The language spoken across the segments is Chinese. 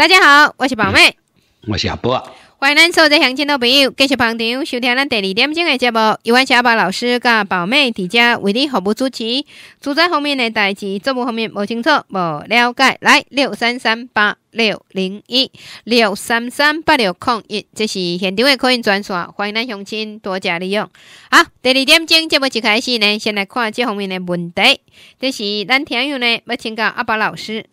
大家好，我是宝妹，我是阿波。欢迎咱所在乡亲的朋友，继续捧场，收听咱第二点钟的节目。有问阿宝老师甲宝妹，伫家为你服务主持，住宅方面的代志，作物方面无清楚，无了解，来六三三八六零一六三三八六零一，这是现场的可以转线，欢迎咱乡亲多加利用。好，第二点钟节目就开始呢，先来看这方面的问题，这是咱听友呢要请教阿宝老师。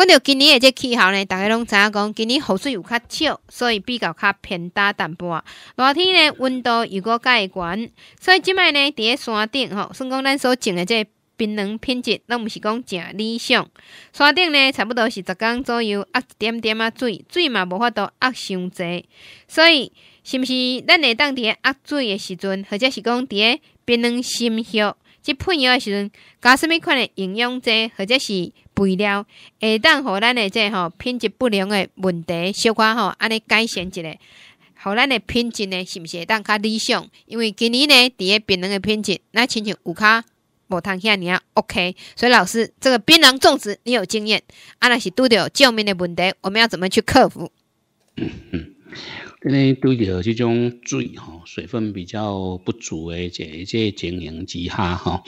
看到今年的这气候呢，大家拢知影讲，今年雨水有较少，所以比较较偏大淡薄。热天呢，温度如果介高，所以即摆呢，伫咧山顶吼，算讲咱所种的这槟榔品质，拢毋是讲正理想。山顶呢，差不多是十公左右压一点点啊水，水嘛无法度压伤济，所以是不是咱会当地压水的时阵，或者是讲伫槟榔心血？即喷药诶时阵，加什物款诶营养剂或者是肥料，会当互咱诶即吼品质不良诶问题，小可吼安尼改善一下。互咱的品质呢，是毋是会当较理想？因为今年呢，伫一槟榔的品质，那亲像有较无通遐尔啊 OK。所以老师，这个槟榔种植你有经验，啊，若是拄着正面的问题，我们要怎么去克服？你对着这种水吼，水分比较不足的这这经营之下哈，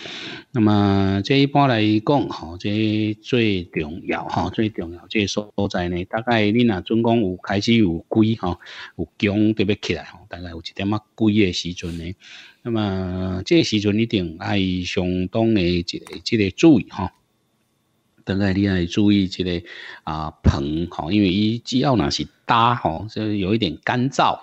那么这一般来讲哈，这最重要哈，最重要这所在呢，大概你若总共有开始有鬼哈，有强特别起来哈，大概有一点啊鬼的时阵呢，那么这时阵一定爱相当的这个这个注意哈。等下你爱注意即个啊盆吼，因为一只要若是搭吼，就有一点干燥，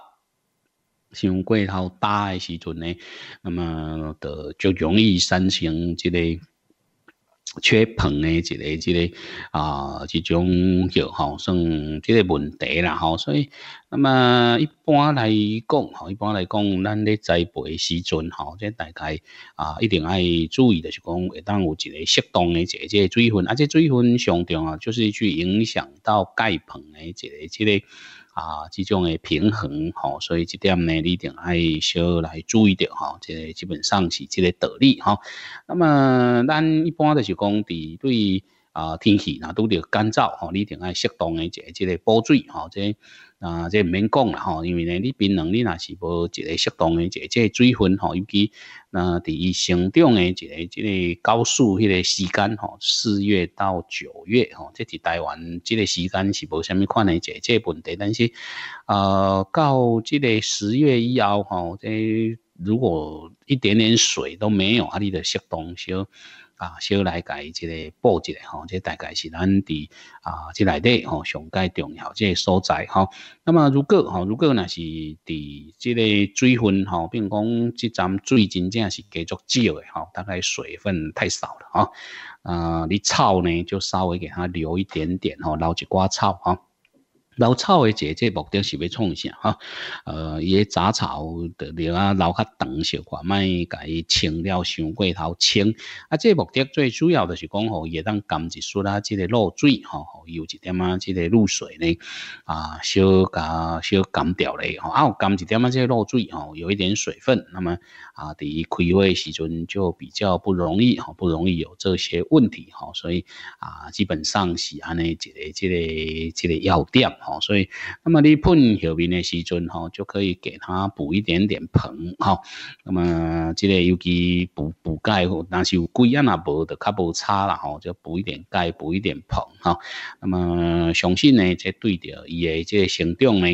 新过它搭的时阵呢，那么的就容易生成即个。缺硼的一个之个啊，这种叫吼算这个问题啦吼。所以，那么一般来讲吼，一般来讲，咱咧栽培时阵吼，即大概啊，一定爱注意的是讲，会当有一个适当的这个水分，啊，即水分上重啊，就是去影响到钙硼的一个之个。啊，这种的平衡，吼，所以这点呢，你一定爱小来注意着，吼，这基本上是这个道理，哦。那么，咱一般就是讲，对，啊，天气那都着干燥，吼，你一定爱适当的一个这个补水，吼，这。啊，这毋免讲啦吼，因为呢，你槟榔你也是无一个适当嘅一个即个水分吼，尤其那伫伊成长嘅一个即个高树迄个时间吼，四月到九月吼，这是台湾即个时间是无虾米款嘅一个即个问题，但是啊，到即个十月以后吼，即如果一点点水都没有，啊，你嘅适当少。啊，小来改即个布下吼，即大概是咱的啊，即内底吼上界重要即个所在吼。那么如果吼，如果若是伫即个水分吼，并讲即站水真正是加足少的吼，大概水分太少了吼。啊，你草呢就稍微给它留一点点吼，捞一寡草哈。老草诶，即个目的是要创啥？哈，呃，伊个杂草得留啊，留较长少寡，卖甲伊清了，伤过头清。啊，即个目的最主要就是讲，吼，也当甘蔗树啦，即个露水，哈，有一点啊，即个露水呢，啊，小加小干掉咧，有甘一点啊，即个露水，哦，有一点水分，那么啊，伫开胃时阵就比较不容易，哈，不容易有这些问题，哈，所以啊，基本上是安尼一个、一个、一个要点。哦，所以，那么你喷下面的时阵，哈，就可以给它补一点点硼，哈。那么，这个尤其补补钙，但是有啊那无的，卡无差了，哈，就补一点钙，补一点硼，哈。那么，相信呢，这对着伊的这个生长呢，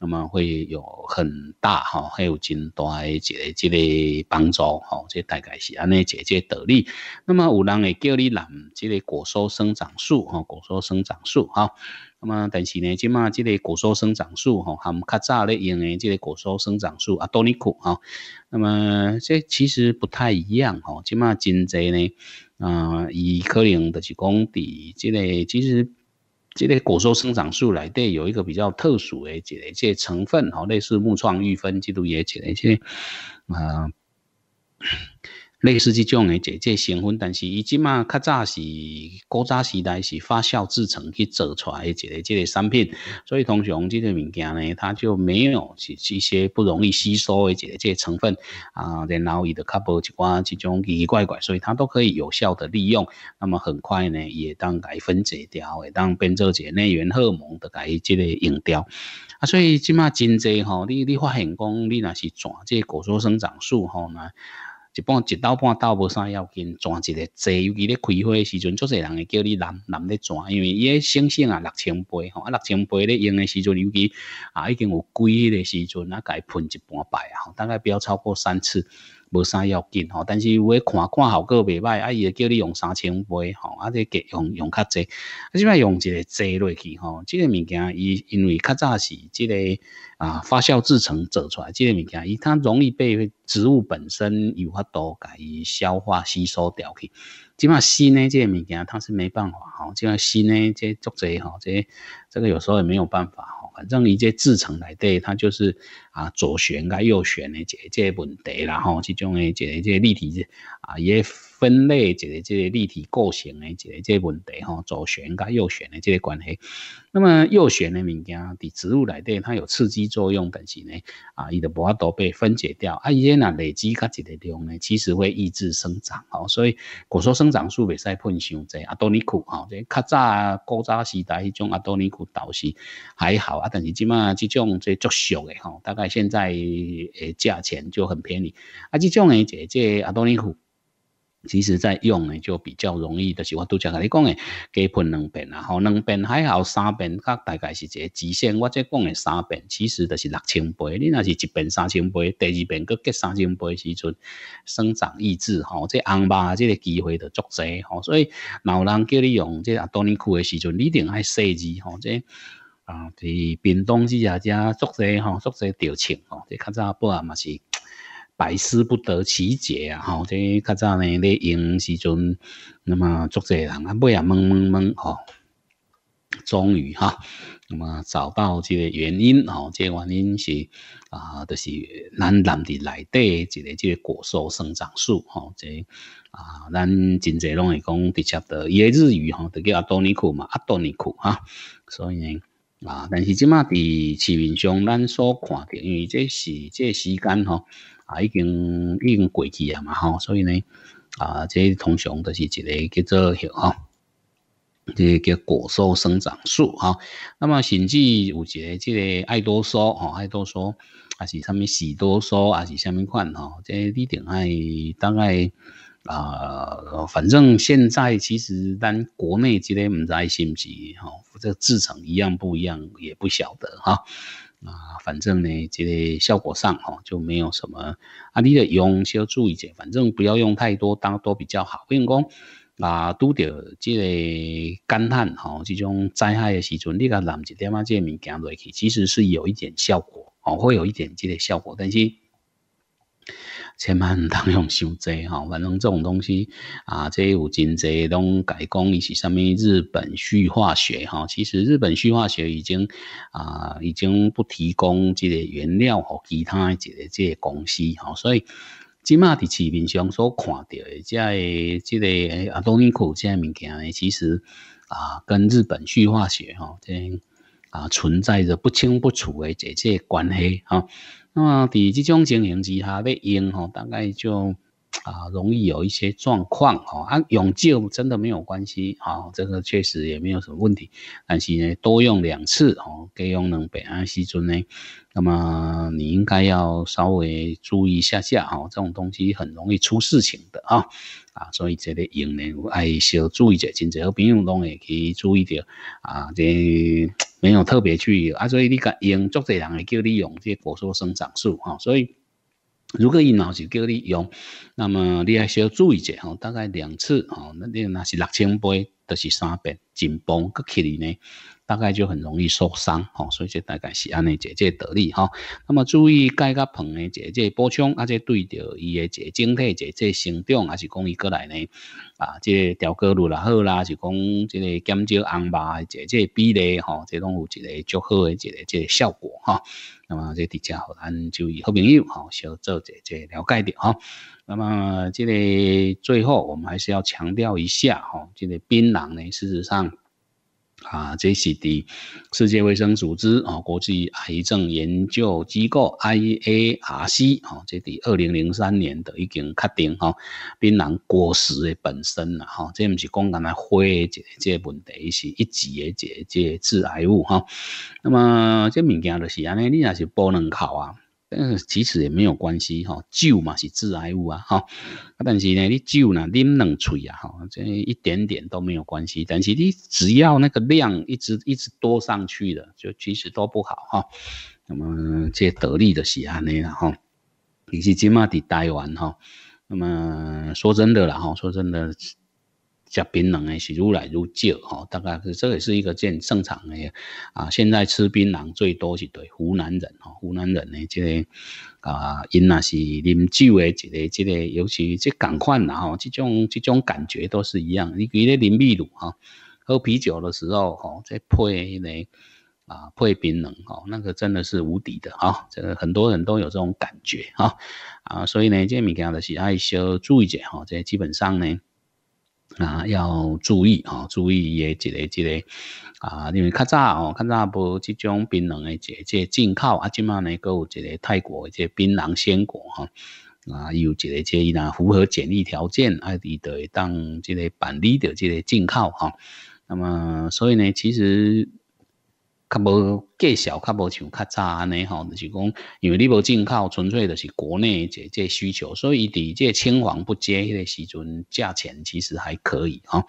那么会有很大，哈，还有真大的一个，一个帮助，哈。这大概是安尼，这这道理。那么有人会叫你染这个果蔬生长素，哈，果蔬生长素，哈。那么，但是呢，即嘛，即个果蔬生长素吼，含较早咧用的即个果蔬生长素啊，多尼库啊，那么这其实不太一样吼，即嘛，真济呢，啊，伊可能就是讲，里即个其实即个果蔬生长素来底有一个比较特殊的一个即些成分吼，类似木创愈分，即都也一些啊。类似这种诶，即即成分，但是伊即马较早是古早时代是发酵制成去做出来一个即个产品，所以通常这个物件呢，它就没有是一些不容易吸收诶这个即个成分啊，然后伊的较薄一寡即种奇奇怪怪，所以它都可以有效的利用。那么很快呢，也当来分解掉，也当变一个内源荷尔蒙的来这个用掉啊。所以即马真侪吼，你你发现讲你若是转这个果蔬生长素吼呢？一半，一道半道无啥要紧，转一个，坐，尤其咧开花时阵，足侪人会叫你蓝蓝咧转，因为伊诶星星啊，六千倍吼，啊六千倍咧用的时阵，尤其啊已经有几个时阵，啊伊喷一半摆啊，大概不要超过三次。无啥要紧吼，但是我一看看好个未歹，啊伊会叫你用三千倍吼，啊这给用用较济，啊起码用一个济落去吼。这个物件，伊因为较早是这个啊发酵制成做出来，这个物件，伊它容易被植物本身有法度甲伊消化吸收掉去。起码新呢，这个物件它是没办法吼，这个新呢，这做者吼，这这个有时候也没有办法吼，反正以这制成来对，它就是。啊，左旋甲右旋的这这问题啦吼，这种的这这立体啊，也分类这个这立体构成的这个这问题吼，左旋甲右旋的这个关系。那么右旋的物件伫植物内底，它有刺激作用，但是呢啊，伊就无法度被分解掉啊。伊若累积噶一个量呢，其实会抑制生长哦。所以，果蔬生长素未使喷伤在阿多尼库吼，即较早古早时代迄种阿多尼库倒是还好啊，但是即嘛这种即足俗的吼，大概。现在诶，价钱就很便宜。啊，这种诶，这这阿多尼库，其实在用呢就比较容易的。是我杜家跟你讲诶，加喷两遍啊，吼，两遍还好三遍，噶大概是一个极限。我这讲诶三遍，其实都是六千倍。你那是一遍三千倍，第二遍搁加三千倍时阵，生长抑制吼，这红包这个机会就足济吼，所以老人叫你用这阿多尼库诶时阵，你一定爱设置吼这。啊，伫冰冻之下，只啊作者哈，作调情哦，较早买啊嘛是百思不得其解啊，吼，这较早呢咧用时阵，那么人啊买啊终于哈，那么找到即个原因哦，这个原因是啊，就是咱人地内底一个个果树生长树啊，咱真侪拢会讲直接的，伊个日语就叫阿多尼库嘛，阿多尼库哈，所以呢。啊！但是即马伫市面上咱所看的，因为这是这时间吼，啊已经已经过去啊嘛吼，所以呢，啊，这通常都是一个叫做哈，一个叫果树生长素啊。那么甚至有一个即个爱多缩吼，爱多缩，还是什么喜多缩，还是什么款吼？这你定爱大概。啊，反正现在其实咱国内这些唔是不是哈，这制成一样不一样也不晓得哈。啊，反正呢，这个效果上哈就没有什么啊，你得用需要注意，反正不要用太多，当多比较好。因为讲啊，拄着这个干旱哈，这种灾害的时阵，你甲拿一点啊，这个物件落去，其实是有一点效果，会有一点这个效果，但是。千万毋通用心做，哈，反正这种东西啊，即有真侪拢改讲，伊是啥物日本旭化学，哈，其实日本旭化学已经啊，已经不提供即个原料和其他一个即个公司，哈，所以即码伫市面上所看到的，在即个阿多尼库即个物件呢，其实啊，跟日本旭化学，哈，即。啊，存在着不清不楚诶这些关系哈。那么在这种情形之下，你用哈，大概就啊，容易有一些状况吼。啊，永久真的没有关系哈，这个确实也没有什么问题。但是呢，多用两次吼，可以用两百安西尊呢。那么你应该要稍微注意一下下哦，这种东西很容易出事情的啊。啊，所以这个用呢，有爱小注意者，真侪好朋友拢会去注意着。啊，这没有特别注意，啊，所以你敢用，做这人会叫你用这果蔬生长素哈。所以如果伊老是叫你用，那么你还要注意者吼，大概两次吼，那若是六千杯，都是三遍，紧绷搁起呢。大概就很容易受伤所以这大概是安尼姐姐得力哈。那么注意钙甲硼的姐姐补充，而且对着伊的姐姐整体姐姐成长，还是讲伊过来呢啊，这调高路也好啦，是讲这个减少红斑，姐姐比例哈，这拢有一个较好的一个这效果哈。那么这底下，好咱就以好朋友哈，稍做姐姐了解点哈。那么这个最后我们还是要强调一下哈，这个槟榔呢，事实上。啊，这是的，世界卫生组织啊，国际癌症研究机构 IARC 啊，这是二零零三年的已经确定哈，槟榔过实的本身啦哈，这毋是讲咱那灰的这这问题，是一级的这这致癌物哈。那么这物件就是安尼，你也是不能烤啊。嗯，其实也没有关系哈，酒嘛是致癌物啊哈。但是呢，你酒呢，啉两嘴啊哈，这一点点都没有关系。但是你只要那个量一直一直多上去的，就其实都不好哈。那么这得力的是安啦哈，你是今嘛底待湾哈？那么说真的啦哈，说真的。吃槟榔的是越来越少吼，大概是这也是一个正正常的啊。现在吃槟榔最多是对湖南人吼，湖南人呢，即个啊因那是啉酒的即个即个，尤其这感款呐吼，这种这种感觉都是一样。你比如啉秘鲁哈，喝啤酒的时候吼，再配个啊配槟榔吼，那个真的是无敌的哈。这个很多人都有这种感觉哈啊，所以呢，这物件就是爱小注意者吼，这基本上呢。啊，要注意啊，注意一个、一个、一个啊，因为较早哦，较早无这种槟榔的这个进口啊，今嘛呢，有这个泰国的这槟榔鲜果哈，啊，有这个伊呢符合检疫条件，啊，伊就会当这个办理的这个进口哈，那么所以呢，其实。较无计小，较无像较早安尼吼，就是讲，因为你无进口，纯粹就是国内这这需求，所以伊伫这青黄不接个时阵，价钱其实还可以吼。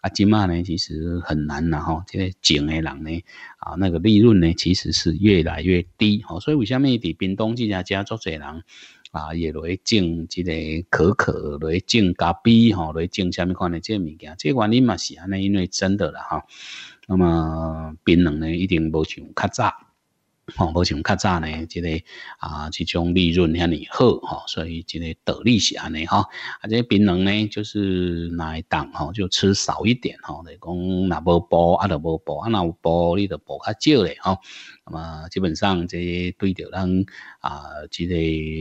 啊，今卖呢，其实很难啦吼。这个种的人呢，啊，那个利润呢，其实是越来越低吼。所以为什么伫冰冻季节，做侪人啊，也来种这个可可，来种咖啡吼，来种啥物款的这物件？这原因嘛是安尼，因为真的啦哈。那么槟榔呢，一定无像较早，吼，无像较早呢，即个啊，即种利润遐尼好，吼，所以即个道理是安尼，吼，啊，即个槟榔呢，就是来当，吼，就吃少一点，吼，来讲若无补，啊，就无补，啊，若有补，你就补较少咧吼。那么基本上，这对着人啊，这个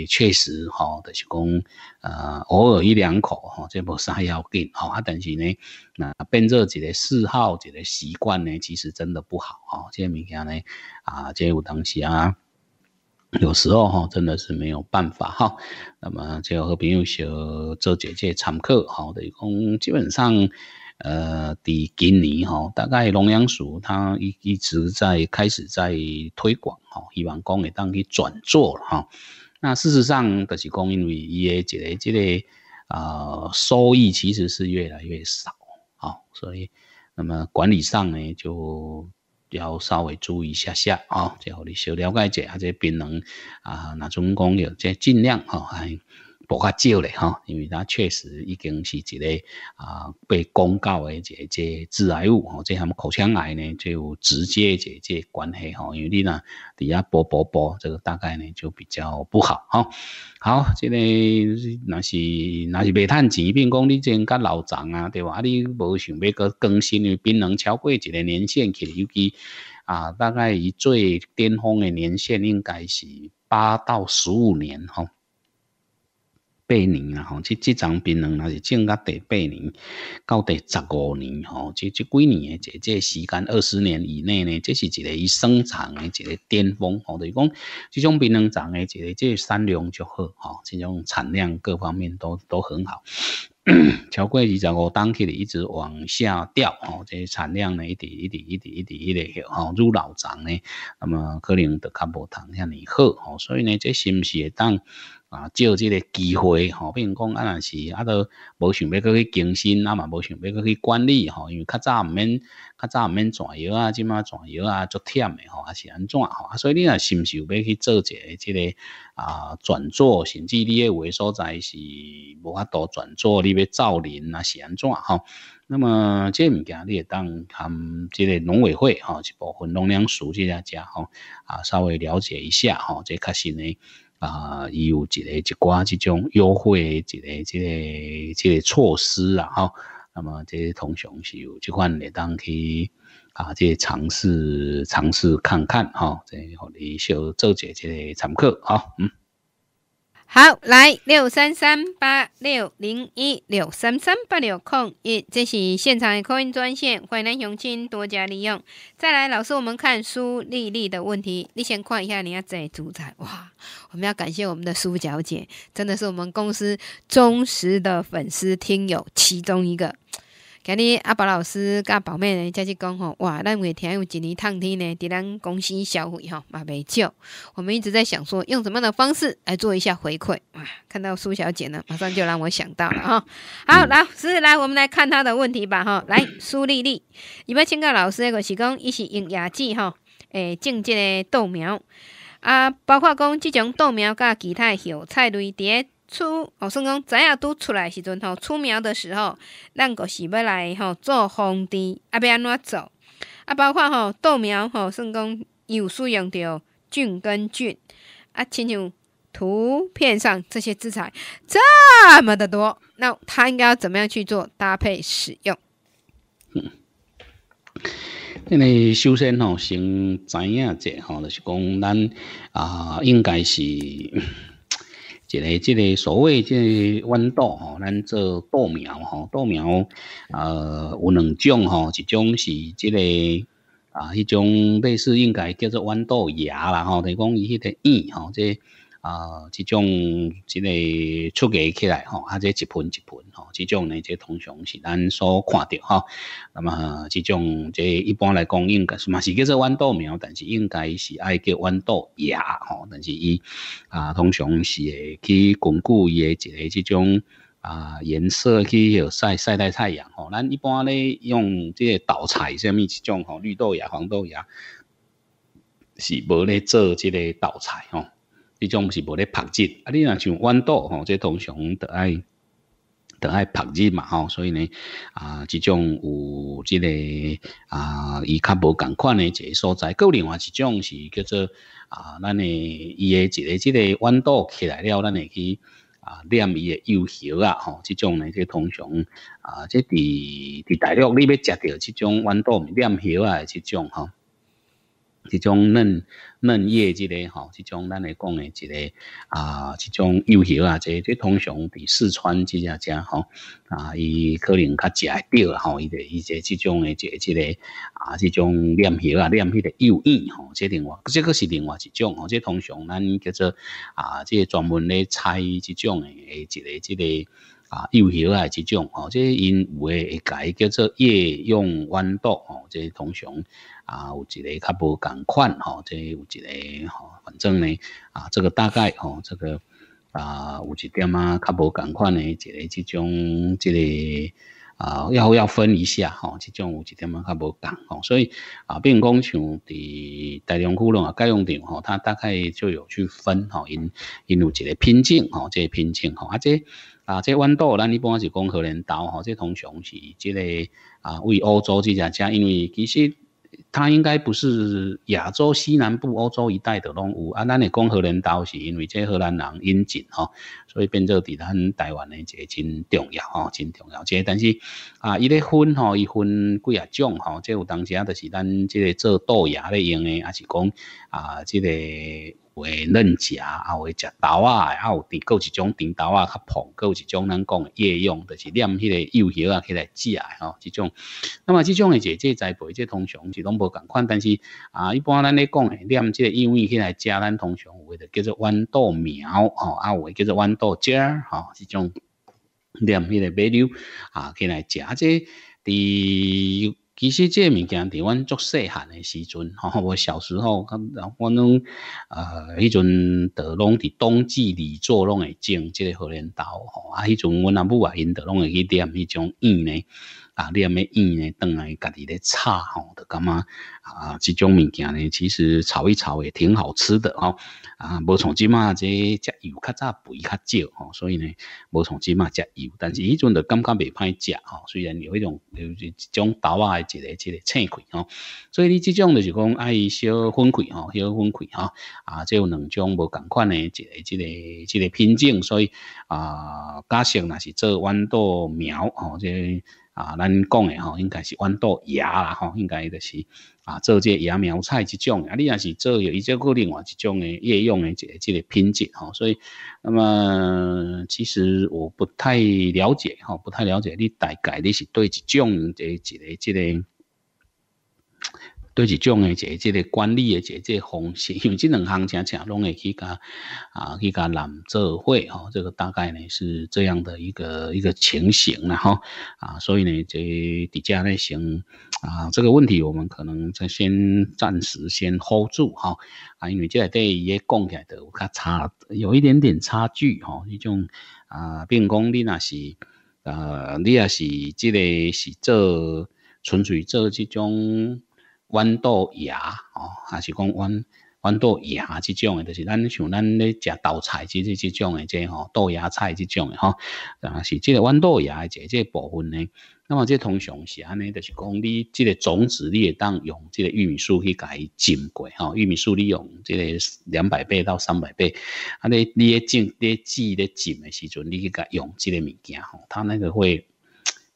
确实哈，就是讲啊，偶尔一两口哈，这无啥要紧吼，啊，但是呢，那变热一个嗜好，一个习惯呢，其实真的不好吼，这些物件呢，啊，这有当时啊，有时候哈，真的是没有办法哈。那么就和朋友小做姐姐常客，哈，的，一基本上。呃，伫今年吼，大概龙阳署它一一直在开始在推广吼，希望工业当去转做吼。那事实上，就讲因为伊也即个即个啊，收益其实是越来越少啊，所以，那么管理上呢，就要稍微注意下下啊，最后你小了解一下这些兵啊，哪种工业即尽量哈比较少咧哈，因为它确实已经是一个啊被公告诶这这致癌物吼，这含口腔癌呢就直接这这关系吼，因为你呢底下啵啵啵，这个大概呢就比较不好哈。好，这个那是那是未趁钱，比讲你真较老张啊，对吧？啊，你无想要个更新诶，不能超过一个年限去尤其啊，大概以最巅峰诶年限应该是八到十五年哈。八年啊，吼！这这桩槟榔那是种到第八年，到第十五年，吼！这这几年的这这时间二十年以内呢，这是一个伊生产的一个巅峰，吼！就是讲这种槟榔长的这个这产量就好，吼！这种产量各方面都都很好，超过二十五吨起的一直往下掉，吼！这产量呢一直一直一直一直一直下，吼！入老长呢，那么可能就较无同遐尼好，吼！所以呢，这是不是当？啊，借这个机会吼，比如讲啊，若是啊都无想要去更新啊嘛，无想要去管理吼，因为较早毋免，较早毋免转窑啊，即马转窑啊，足忝诶吼，还是安怎吼？啊，所以你若是毋是有要去做一个即个啊转做，甚至你诶位所在是无法度转做，你要造林啊，是安怎吼？那么这物件你也当含即个农委会吼一部分、农粮署即些家吼啊，稍微了解一下吼，这确实呢。啊，伊有一个一寡即种优惠的，一个、一个、一个措施啊，吼，那么，这通常是有即款会当去啊，这尝试尝试看看吼、哈，再互你小做一这个参考吼。嗯。好，来六三三八六零一六三三八六空一，这是现场的扣音专线，欢迎雄亲多加利用。再来，老师，我们看苏丽丽的问题，你先看一下你要在哪里哇？我们要感谢我们的苏小姐，真的是我们公司忠实的粉丝听友其中一个。今日阿宝老师甲宝妹呢，再去讲吼，哇，咱每天有一年冬天呢，伫咱公司消费吼，也袂少。我们一直在想说，用什么样的方式来做一下回馈？哇，看到苏小姐呢，马上就让我想到了哈。好，老师来，我们来看她的问题吧哈。来，苏丽丽，你要请教老师，我是讲，伊是用椰剂吼，诶，种即的豆苗啊，包括讲即种豆苗甲其他小菜类伫出哦，算讲知影拄出来时阵吼，出苗的时候，咱个是要来吼做防治，啊，要安怎做？啊，包括吼豆苗吼，算公又使用着菌根菌，啊，亲像图片上这些食材这么的多，那他应该要怎么样去做搭配使用？嗯，因为首先吼先知影者吼，就是讲咱啊，应该是。一个，即个所谓即个豌豆吼，咱做豆苗吼，豆苗呃有两种吼，一种是这个啊，迄种类似应该叫做豌豆芽啦吼，等于讲伊迄个叶吼，这。啊，这种即个出芽起来吼，啊，这一盆一盆吼，这种呢，这通常是咱所看到吼。那么，这种这一般来讲应该，是嘛是叫做豌豆苗，但是应该是爱叫豌豆芽吼。但是伊啊，通常是会去巩固伊的一个这种啊颜色去晒晒晒太阳吼。咱一般咧用即个豆菜，啥物即种吼，绿豆芽、黄豆芽，是无咧做即个豆菜吼。这种是无咧拍日，啊，你若像豌豆吼，即通常得爱得爱曝日嘛吼，所以呢，啊，即种有即个啊，伊较无共款诶一个所在。个另外一种是叫做啊，咱诶伊诶一个即个豌豆起来了，咱会去啊晾伊诶幼苗啊吼，这种呢即通常啊，即伫伫大陆你要食着即种豌豆晾苗啊即种吼。一种嫩嫩叶，即个吼，这种咱来讲的一个啊，这种幼叶啊，即即通常比四川这家家吼啊，伊可能较食会到吼，伊的伊的这种的即即个啊，这种嫩叶啊，嫩迄个幼叶吼，即另外，这个是另外一种吼，即通常咱叫做啊，即专门咧采这种的即个即个啊幼叶啊，这种吼，即因有诶会家叫做叶用豌豆吼，即通常。啊，有一个较无共款吼，这有一个吼，反正呢，啊，这个大概吼，这个啊，有一点啊较无共款呢，一个即种，一个啊，要要分一下吼，即种有一点啊较无共吼，所以啊，变工像伫大龙库隆啊、盖用场吼，它大概就有去分吼，因因有一个拼颈吼，这个拼颈吼，啊即。啊，这弯道咱一般是讲可能豆吼，这通常是即个啊，为欧洲即家家，因为其实。它应该不是亚洲西南部、欧洲一带的动有啊，咱的公荷兰岛是因为这荷兰人引进吼，所以变做对咱台湾的这真重要哈，真重要。这但是啊，伊咧分吼，伊分几啊种吼，这有当时啊，就是咱即做豆芽的用的，还是讲啊，即个。会嫩食，啊会食豆啊，啊有伫有一种甜豆啊较膨，搁有一种咱讲夜用，就是念迄个幼叶啊起来食吼，即种。那么即种的姐姐栽培，即通常是拢无共款，但是啊，一般咱咧讲诶，念即个幼叶起来食，咱通常有诶，叫做豌豆苗吼，啊有叫做豌豆尖吼，即种念迄个骝啊起来食，即伫。其实这物件伫阮足细汉诶时阵，吼，我小时候，咁，阮拢，呃，迄阵都拢伫冬季里做，拢会种即个荷镰豆，吼，啊，迄阵阮阿母啊，因都拢会去点迄种烟呢。啊，你阿咪用呢，当来家己咧炒吼，就感觉啊，即种物件呢，其实炒一炒也挺好吃的哦。啊，无创即嘛，即食油较早肥较少吼，所以呢，无创即嘛食油，但是迄阵就感觉袂歹食吼。虽然有一种，有一种仔啊，一个一个青葵吼，所以你即种就是讲爱小分开吼，小分开吼，啊，即有两种无共款诶一个一个一个品种，所以啊，加上若是做豌豆苗哦，这。啊，咱讲的吼，应该是豌豆芽啦吼，应该就是啊，做这芽苗菜这种啊，你若是做，伊做佫另外一种的叶用的这这个品种吼，所以，那么其实我不太了解吼，不太了解你大概你是对一种的这个这个。对一种诶，一个即个管理诶，一个方式，因为即两行恰恰拢会去加啊，去加难做会吼。这个大概呢是这样的一个一个情形啦吼啊，所以呢，这底价类型啊，这个问题我们可能再先暂时先 hold 住啊，因为即个对伊讲起来较差有一点点差距哈。一种啊，变功力那是啊，你也是即个是做纯粹做即种。豌豆芽哦，还是讲豌豌豆芽这种的，就是咱像咱咧食豆菜，这即这种的，即吼豆芽菜这种的哈，啊是即个豌豆芽的即个部分呢。那么这通常是安尼，就是讲你即个种子你会当用即个玉米须去伊浸过吼，玉米须你用即个两百倍到三百倍，啊你你咧种咧浸咧浸的时阵，你去用即个物件吼，它那个会。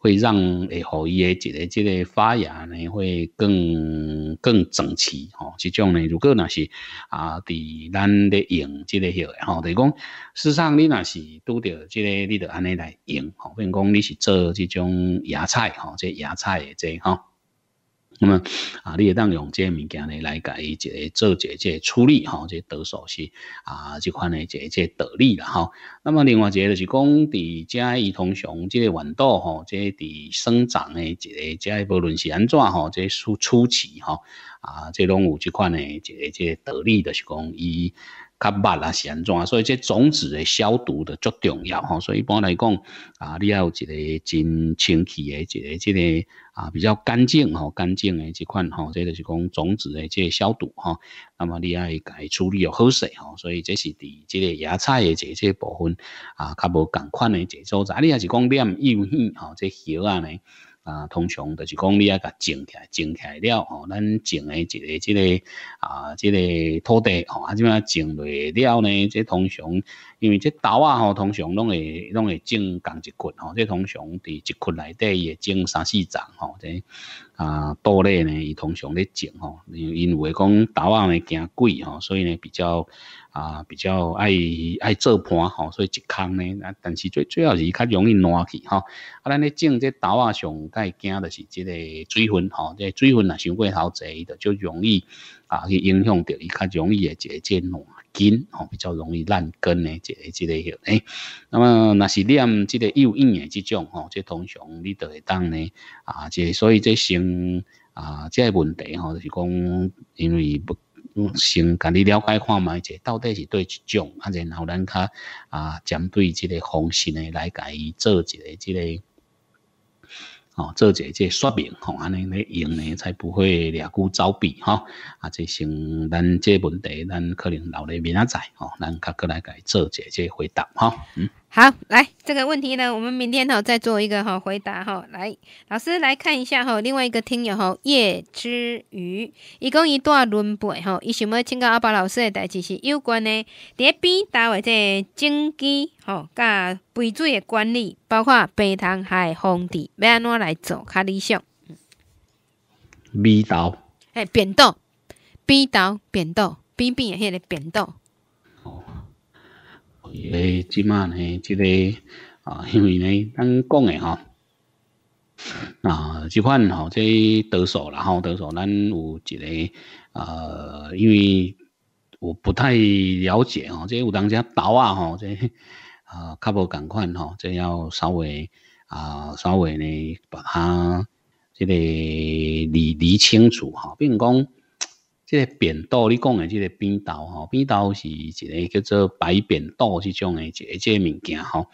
会让诶，伊诶，即个即个发芽呢，会更更整齐吼。即种呢，如果若是啊，伫咱咧用即个许吼，等于讲，事实上你若是拄着即个，你得安尼来用吼，比如讲你是做即种芽菜吼，即芽菜诶即吼。那么啊，你也当用这物件呢来介一做一介出力哈，这得手是啊，即款呢一介得力了哈。那么另外一个就是讲，伫嘉义通常即个豌豆吼，即个伫生长的一个，嘉义不论是安怎吼，即个初初期哈啊，即拢有即款呢，一个即道理，就是讲伊较拔啦，是安怎，所以这种子的消毒的足重要吼，所以一般来讲啊，你要有一个真清气的，一个即个。啊，比较干净吼，干净诶，即款吼，这就是讲种子诶，这消毒吼、哈。那么你也要甲处理要喝水哈，所以这是伫即个芽菜诶，即即部分啊，较无共款诶，这所在。你也是讲点幼片哦，这苗啊呢，啊，通常就是讲你啊，甲种起来，种起来了哦，咱种诶一个这个啊，这个土地哦，啊，即么样种来了呢？即通常。因为这豆啊吼，通常拢会拢会种刚一捆吼，这通常伫一捆内底会种三四层吼。这啊豆类呢，伊通常咧种吼，因为讲豆啊呢惊贵吼，所以呢比较啊比较爱爱做盘吼，所以一空呢。啊但是最最好是较容易烂去吼，啊，咱咧种这豆啊上，最惊的是即个水分吼，这水分若伤过头侪的，就容易啊去影响着伊，较容易会直接烂。根吼比较容易烂根呢，即个即个许诶。那么那是念即个有影的这种吼，即通常你都会当呢啊，即所以即先啊，即个问题吼是讲，因为不先跟你了解看卖者到底是对一种，啊，然后咱较啊，针对即个方式呢来甲伊做一个即个。哦，做一这说明吼，安尼咧用咧才不会两股遭弊哈，啊，即像咱这问题，咱可能留咧明仔载，哦，咱较个来甲伊做一这回答哈，嗯。好，来这个问题呢，我们明天哈再做一个哈回答哈。来，老师来看一下哈，另外一个听友哈叶之鱼，伊讲伊段轮播哈，伊想要请教阿宝老师的代志是有关的，伫边单位这经济吼甲肥水的管理，包括白糖海的防治要安怎来做较理想？扁豆，扁豆，扁豆，扁豆，扁扁的迄个扁豆。诶，即卖呢，即个啊，因为呢，咱讲的吼啊，即款吼，即得手啦吼，得手，咱有一个啊，因为我不太了解吼，即有当家道啊吼，即啊，较无赶快吼，即要稍微啊，稍微呢，把它即个理理清楚哈，并讲。即个扁豆，你讲诶，即个扁豆吼，扁豆是一个叫做白扁豆，即种诶，即个物件吼。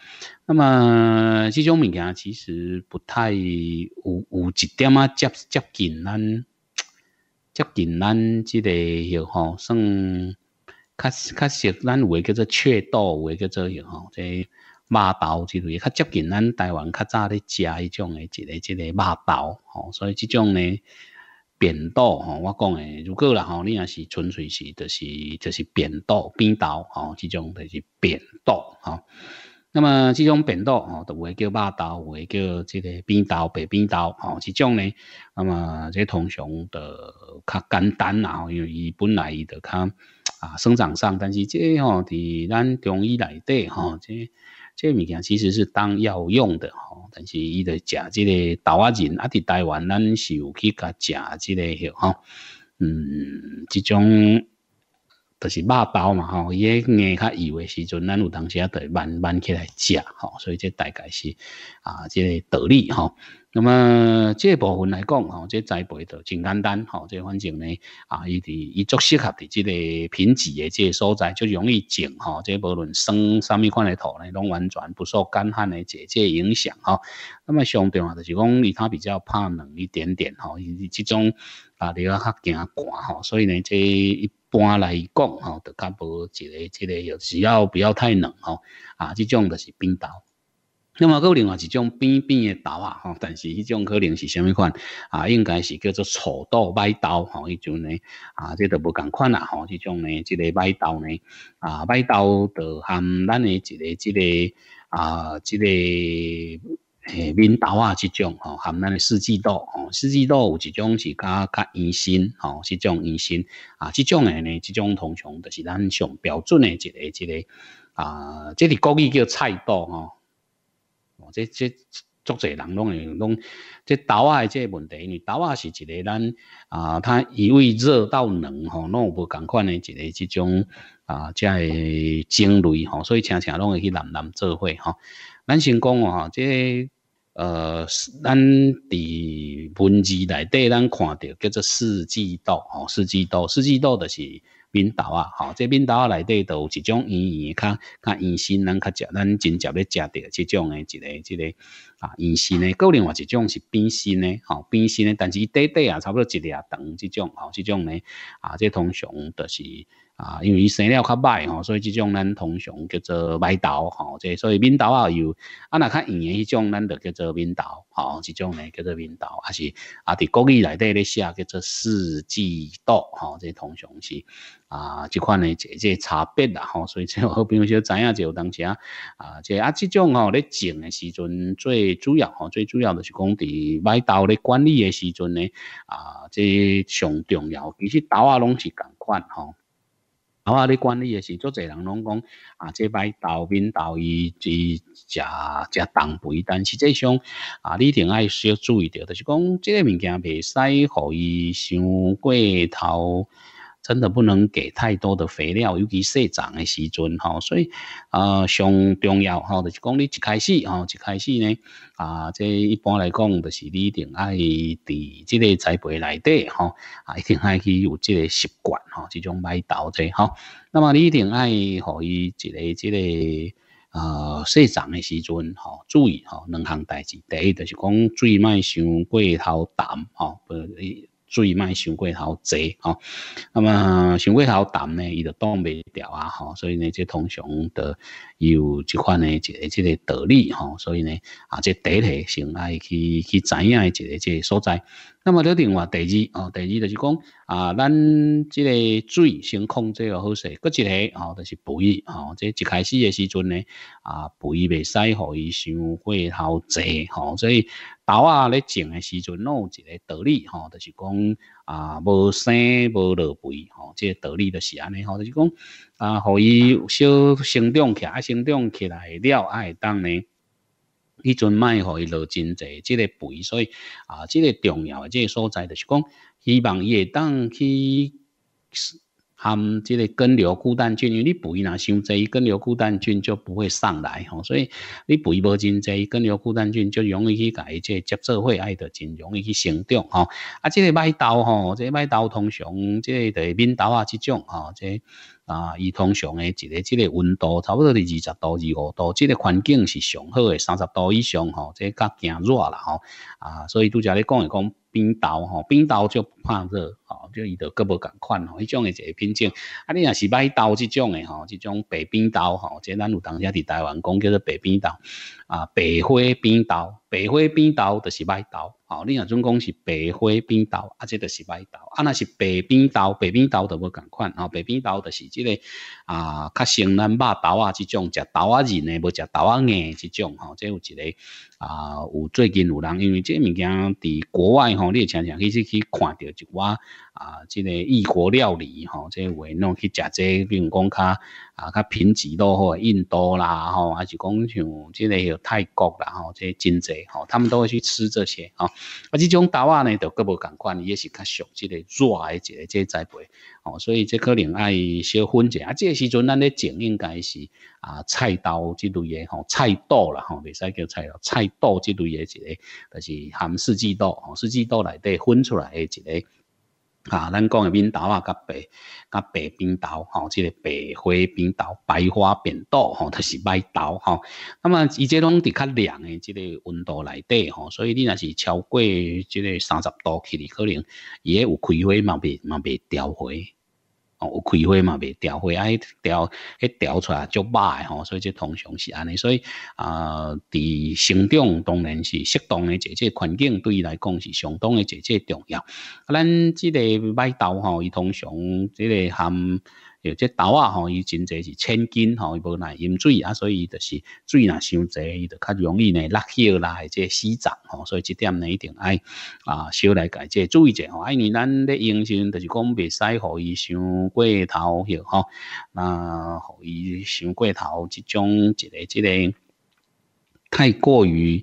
那么即种物件其实不太有有一点啊接接近咱接近咱即个有吼，算较较实咱有诶叫做雀豆，诶叫做有吼，即肉豆之类，较接近咱台湾较早咧食一种诶，一个即个肉豆吼，所以即种呢。扁豆吼，我讲诶，如果啦吼，你也是纯粹是，就是就是扁豆、扁豆吼，这种就是扁豆吼。那么这种扁豆吼，有诶叫肉豆，有诶叫这个扁豆、白扁豆吼，这种呢，那么这通常的较简单啦吼，因为伊本来伊就较啊生长上，但是这吼伫咱中医内底吼这。这物件其实是当药用的吼，但是伊来食即个豆仔仁啊，伫台湾咱是有去甲食即个吼，嗯，即种就是肉包嘛吼，伊也硬较油的时阵，咱有当时啊得慢慢起来食吼，所以这大概是啊，这个道理吼。那么这一部分来讲，嗬，即栽培的真简单，嗬，即反正呢，啊，佢哋亦足适合的即个品质的即个所在，就容易种，嗬，即无论生什么款的土呢，拢完全不受干旱的节节影响，那么相对啊，就是讲佢，它比较怕冷一点点，嗬，而而即种啊，你啊吓惊寒，所以呢，这一般来讲，嗬，就较冇一个即个，只要不要太冷，嗬，啊，即种就是冰岛。那么佫另外一种扁扁的豆啊，吼，但是迄种可能是虾米款啊？应该是叫做丑豆、麦豆，吼，迄种呢啊，这都无共款啦，吼，这种呢，即个麦豆呢，啊，麦豆就含咱诶一个、一个啊，一个诶面豆啊，这种吼，含咱诶四季豆，吼，四季豆有一种是较较盐心，吼，是种盐心啊，即种诶呢，即种通常就是咱上标准诶一个、一个啊，即里国语叫菜豆，吼。即即足侪人拢会，拢这倒啊即个问题，因为倒啊是一个咱啊，它以为热到冷吼，拢有无共款诶一个即种啊，即个种类吼，所以常常拢会去南南做伙哈。咱先讲哦，这呃，咱伫文字内底咱看着叫做四季豆哦，四季豆，四季豆就是。扁豆啊，吼，这扁豆啊，内底都有一种营养，较较养生，咱较食，咱真常咧食着即种诶一个、一个啊，养生诶，够另外一种是变心诶，吼，变心诶，但是伊短短啊，差不多一粒等即种，吼，即种咧啊，这通常都是。啊，因为伊生了较歹吼，所以即种咱通常叫做歹豆吼，即所以面豆也有，啊若较硬诶迄种，咱就叫做面豆吼，即种咧叫做面豆，还是啊伫国语内底咧写叫做四季豆吼，即通常是啊即款诶，即即差别啦吼，所以即好朋友小知影就当时啊，啊，即啊即种吼咧种诶时阵最主要吼，最主要就是讲伫歹豆咧管理诶时阵咧啊，即上重要，其实豆啊拢是共款吼。啊！你管理也是做侪人拢讲啊，即摆导宾导员只食食重肥，但实际上啊，你定爱少注意着，就是讲即个物件袂使互伊伤过头。真的不能给太多的肥料，尤其生长的时阵，哈，所以啊，上重要哈，就是讲你一开始啊，一开始呢，啊，这一般来讲，就是你一定爱在这个栽培内底，哈，啊，一定爱去有这个习惯，哈，这种买豆子，哈，那么你一定爱，可以这个这个，呃，生长的时阵，哈，注意，哈，两项代志，第一就是讲，水莫伤过头淡，哈，不。注意卖伤过头多吼，那么伤过头淡呢，伊就挡袂掉啊吼，所以呢，这通常的有一款呢一个这个道理吼，所以呢啊，这得体先爱去去怎样一个这个所在。那么，你另外第二哦，第二就是讲啊，咱这个水先控制好势，搁一个哦，就是肥哦。这一开始诶时阵呢，啊，肥袂使，互伊伤过头侪吼。所以豆啊咧种诶时阵有一个道理吼，就是讲啊，无生无落肥吼，这道理就是安尼吼，就是讲啊，互伊小生长起来，生长起来了会当呢。迄阵卖互伊落真侪，即个肥，所以啊，即个重要诶，即个所在就是讲，希望伊会当去含即个根瘤固氮菌，因为你肥若伤侪，伊根瘤固氮菌就不会上来吼，所以你肥无真侪，根瘤固氮菌就容易去甲伊即个接触会，爱著真容易去成长吼，啊，即个麦稻吼，即个麦稻通常即个是面稻啊，即种吼，即。啊，伊通常诶，一个即个温度差不多伫二十度、二十五度，即个环境是上好诶，三十度以上吼，即较惊热啦吼。啊，所以拄则咧讲诶，讲冰岛吼，冰岛就。怕热吼，就伊都各无共款吼，迄种诶一个品种。啊，你若是买刀即种诶吼，即种白冰刀吼，即咱有当学伫台湾讲叫做白冰刀。啊，白花冰刀，白花冰刀著是买刀。吼。你若准讲是白花冰刀，啊，即著是买刀。啊，若是白冰刀，白冰刀著无共款吼，白冰刀著是即个啊，较像咱肉刀啊，即种食刀啊，仁诶无食刀啊硬即种吼，即有一个啊，有最近有人因为即物件伫国外吼，你也常常去去去看着就我啊，这个异国料理吼，这话弄去食这如工卡。啊，较贫瘠咯吼，印度啦吼，还是讲像即个泰国啦吼，这些真济吼，他们都会去吃这些吼、啊。即这种豆仔呢，就各无共款，也是较熟即个热的一个即个栽培哦，所以即可能爱小分者啊，即个时阵，咱咧种应该是啊，菜刀即类诶吼，菜刀啦吼，袂使叫菜，菜刀即类诶一个，就是含四季豆吼，四季豆内底分出来一个。啊，咱讲诶冰桃啊，甲白、甲白冰桃吼，即个白花冰桃、白花扁豆吼，都是麦豆吼。那么伊即拢伫较凉诶，即个温度内底吼，所以你若是超过即个三十度去，你可能伊也有开花嘛，未嘛未凋萎。有开花嘛？未调花，迄调迄调出来就诶吼，所以即通常是安尼。所以啊，伫生长当然是适当的，即这环境对于来讲是相当的即这重要。啊，咱即个麦豆吼，伊通常即个含。有这头啊，吼，伊真济是千斤吼，伊无耐饮水啊，所以就是水若伤济，伊就较容易呢落锈啦，或者死蚀吼，所以这点呢一定爱啊少来改这注意者吼。哎，你咱咧用时，就是讲袂使，互伊伤过头吼，啊，互伊伤过头，即种一个即个太过于。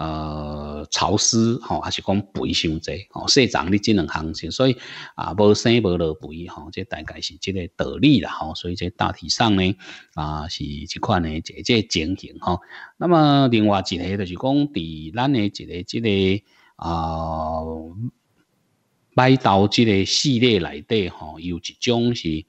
呃，潮湿吼，还是讲肥伤济吼，生长哩只两行成，所以啊，无生无落肥吼，这大概是这个道理啦吼。所以这大体上呢，啊，是这款呢，这这情形哈。那么另外一个就是讲，伫咱的一个这个啊，买刀这个系列内底吼，有一种是。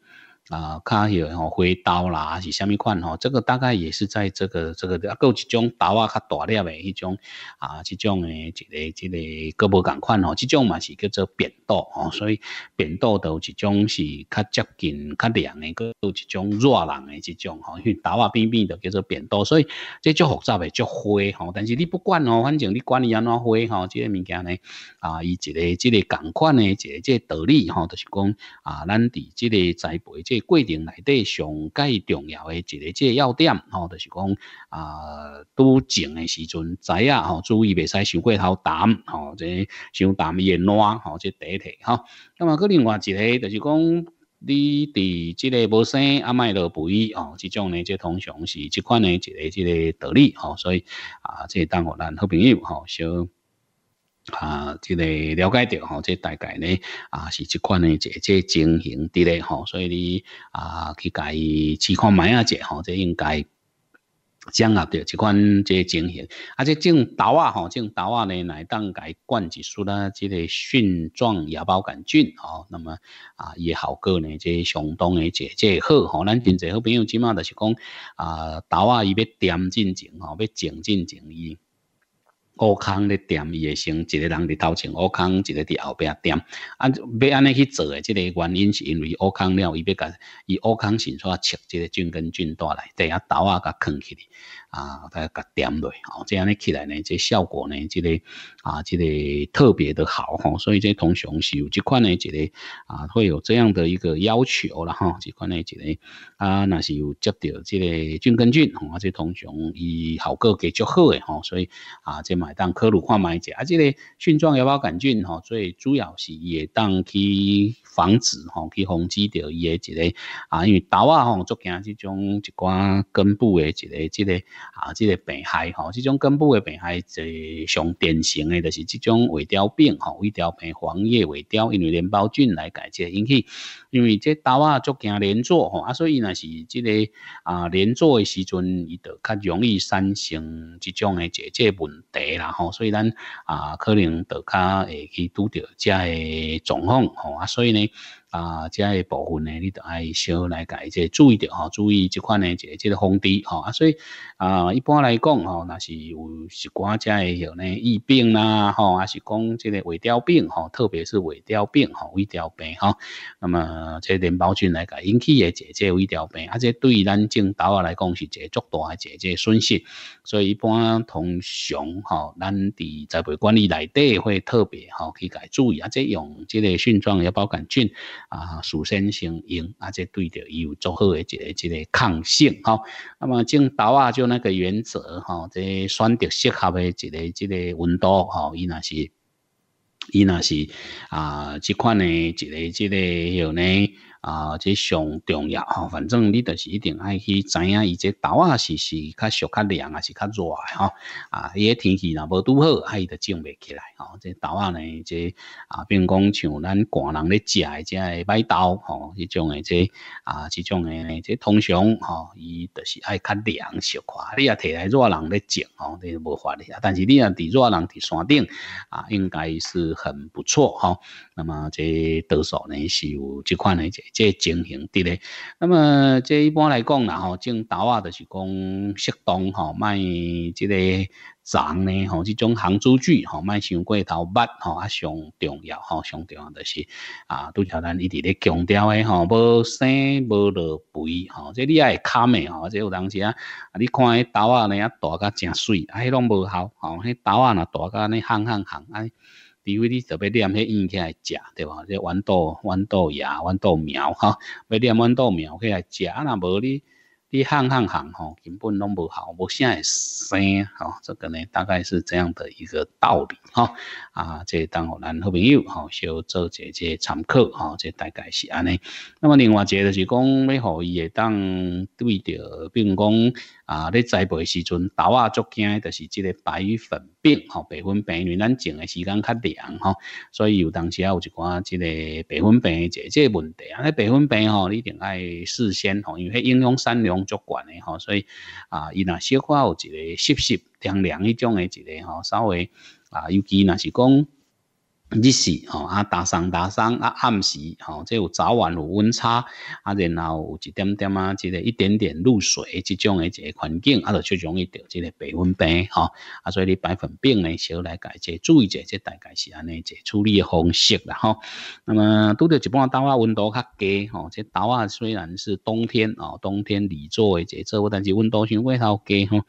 啊，迄许吼，挥刀啦，是虾米款吼？这个大概也是在这个这个，啊，搁有一种刀啊，较大粒诶迄种啊，即种诶，一个一个，搁无共款吼？即种嘛是叫做扁刀吼，所以扁刀有一种是较接近较凉诶，搁有一种热人诶即种吼，因为刀啊边边的叫做扁刀，所以即足复杂诶足花吼，但是你不管吼，反正你管你安怎花吼，即个物件呢，啊，伊一个即个共款诶，一个即道理吼，就是讲啊，咱伫即个栽培即。规定内底上介重要的一个即要点吼，就是讲啊，拄种的时阵，知啊吼，注意袂使伤过头淡吼，即伤淡会烂吼，即第一题哈。那么佮另外一个就是讲，你伫即个无生阿麦落不易哦，即种呢，即通常是即款呢一个即个道理吼，所以啊，即当互咱好朋友吼，小。啊，即个了解到，吼，即大概呢，啊，是即款诶，即即情形伫咧，吼，所以你啊，去伊试看买啊者吼，即应该掌握着即款即情形，啊，即种豆啊，吼，种豆啊呢，胆当伊灌一出啦，即个蕈状芽孢杆菌，哦，那么啊，也好过呢，即相当诶，即即好，吼。咱真侪好朋友即嘛，就是讲，啊，豆啊，伊要点进前，吼，要静进前移。乌扛咧点，伊会成一个人伫头前，乌扛一个伫后壁点，啊，要安尼去做诶，即个原因是因为乌扛了，伊要甲伊乌扛先煞切即个菌根菌带来，地下豆啊甲藏起。啊，大家格点落，吼，这样咧起来呢，这效果呢，即个啊，即个特别的好吼，所以这通常是有即款呢，这个啊，会有这样的一个要求啦，吼，即款呢，这个啊，那是有接到即个菌根菌吼，啊，这通常伊效果给较好的吼，所以啊，即买当科鲁化买者，啊，即个菌状芽孢杆菌吼，所以主要是也当去防止吼，去防止掉伊诶一个啊，因为豆啊吼，足惊这种一寡根部的一个即个。啊，这个病害吼，这种根部的病害最上典型的，就是这种萎凋病吼，萎凋病黄叶萎凋，因为连孢菌来解解引起。因为这刀啊足惊连坐吼，啊所以呢是这个啊连坐的时阵，伊就较容易产生这种的解解问题啦吼。所以咱啊可能就较会去拄着这的状况吼，啊所以呢。啊，这一部分呢，你都爱少来改，即注意着吼，注意即款呢，即即个风治吼。啊，所以啊，一般来讲吼，若是有习惯，即也有呢疫病啦吼，啊是讲即个胃凋病吼，特别是胃凋病吼，胃凋病吼，那么这淋巴菌来改引起也姐姐胃凋病，啊，即对于咱种啊来讲是一个足大个姐姐损失。所以一般通常吼，咱伫栽培管理内底会特别吼，去改注意，啊，且用即个菌状要包杆菌。啊，首先先用，啊，这对到伊有足好诶一个一个抗性，好，那么种豆啊就那个原则，哈，即选择适合诶一个一个温度，哈，伊若是伊若是啊，这款诶一个一个有呢。啊，这上重要吼，反正你就是一定爱去知影，伊这豆啊是是较熟、较凉啊是较热的吼。啊，伊个天气若无拄好，伊就种袂起来吼。这豆啊呢，这啊，比如讲像咱寒人咧食诶，即个麦豆吼，迄种的这啊，即种的这通常吼，伊就是爱较凉俗快。你啊摕来热人咧种吼，你无法啊，但是你啊，伫热人伫山顶啊，应该是很不错吼。那么这多数呢是有即款的这。即情形伫咧，那么即一般来讲啦吼，种豆啊就是讲适当吼，卖即个长咧吼，即种行州锯吼，卖上过刀把吼啊上重要吼，上重要就是啊，拄叫咱一直咧强调诶吼，无生无落肥吼，即你啊会砍诶吼，即有当时啊，啊你看迄刀啊咧啊大甲正水，啊迄拢无效吼，迄豆啊若大个，你行行行啊。除非你特别迄些秧起来食，对吧？这豌豆、豌豆芽、豌豆苗，哈，要念豌豆苗起来啊，若无你，你行行行，吼，根本拢无效，无啥会生，吼。这个呢，大概是这样的一个道理，吼、啊，即当互咱好朋友吼，小做者些参考吼，即大概是安尼。那么另外一个就是讲，要互伊会当对着，比如讲啊，咧栽培时阵豆啊足惊，就是即个白粉病吼，白粉病因为咱种的时间较凉吼，所以有当时啊有一款即个白粉病的这这问题啊，那白粉病吼，你一定爱事先吼，因为影响产量足管的吼，所以啊，伊若小块有一个湿湿凉凉迄种的一个吼，稍微。啊，尤其若是讲日时吼啊，打上打上啊，暗时吼，即有早晚有温差啊，然后有一点点啊，即个一点点露水，即种诶一个环境，啊，就容易得即个白粉病哦。啊，所以你白粉病呢，小来改者注意者，即大概是安尼个处理方式啦吼。那么拄着一般岛啊，温度较低吼，即岛啊虽然是冬天哦，冬天里做诶即做，但是温度相对较低吼，